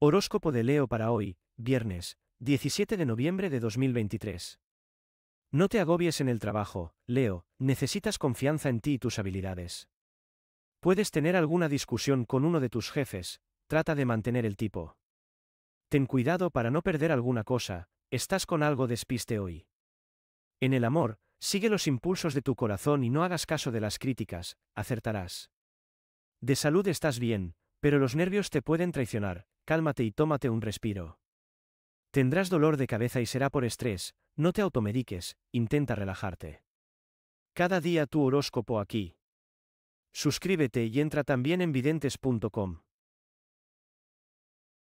Horóscopo de Leo para hoy, viernes, 17 de noviembre de 2023. No te agobies en el trabajo, Leo, necesitas confianza en ti y tus habilidades. Puedes tener alguna discusión con uno de tus jefes, trata de mantener el tipo. Ten cuidado para no perder alguna cosa, estás con algo despiste hoy. En el amor, sigue los impulsos de tu corazón y no hagas caso de las críticas, acertarás. De salud estás bien, pero los nervios te pueden traicionar, cálmate y tómate un respiro. Tendrás dolor de cabeza y será por estrés, no te automediques, intenta relajarte. Cada día tu horóscopo aquí. Suscríbete y entra también en videntes.com.